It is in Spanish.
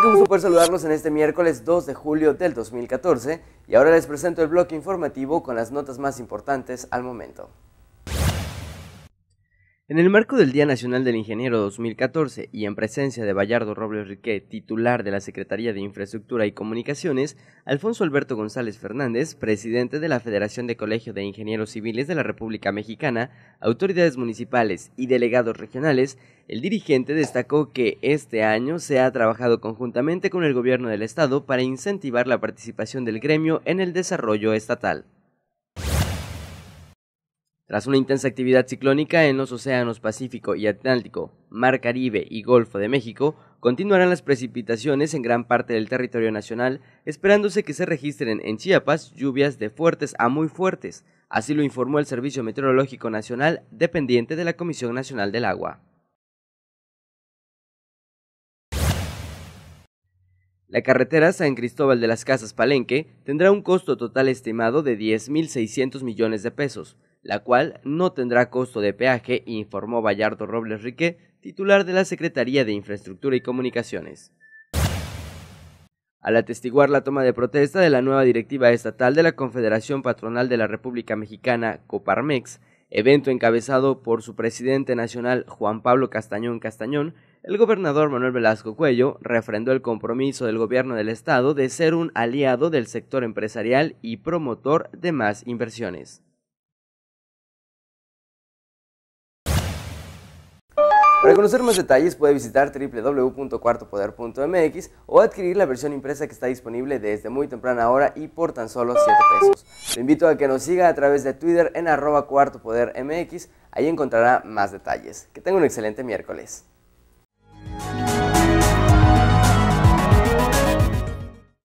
tal? Qué saludarlos en este miércoles 2 de julio del 2014 y ahora les presento el bloque informativo con las notas más importantes al momento. En el marco del Día Nacional del Ingeniero 2014 y en presencia de Bayardo Robles Riquet, titular de la Secretaría de Infraestructura y Comunicaciones, Alfonso Alberto González Fernández, presidente de la Federación de Colegio de Ingenieros Civiles de la República Mexicana, autoridades municipales y delegados regionales, el dirigente destacó que este año se ha trabajado conjuntamente con el gobierno del estado para incentivar la participación del gremio en el desarrollo estatal. Tras una intensa actividad ciclónica en los océanos Pacífico y Atlántico, Mar Caribe y Golfo de México, continuarán las precipitaciones en gran parte del territorio nacional, esperándose que se registren en Chiapas lluvias de fuertes a muy fuertes, así lo informó el Servicio Meteorológico Nacional dependiente de la Comisión Nacional del Agua. La carretera San Cristóbal de las Casas Palenque tendrá un costo total estimado de 10.600 millones de pesos, la cual no tendrá costo de peaje, informó Vallardo Robles Rique, titular de la Secretaría de Infraestructura y Comunicaciones. Al atestiguar la toma de protesta de la nueva directiva estatal de la Confederación Patronal de la República Mexicana, Coparmex, evento encabezado por su presidente nacional Juan Pablo Castañón Castañón, el gobernador Manuel Velasco Cuello refrendó el compromiso del gobierno del estado de ser un aliado del sector empresarial y promotor de más inversiones. Para conocer más detalles puede visitar www.cuartopoder.mx o adquirir la versión impresa que está disponible desde muy temprana hora y por tan solo 7 pesos. Te invito a que nos siga a través de Twitter en arroba cuartopodermx, ahí encontrará más detalles. Que tenga un excelente miércoles.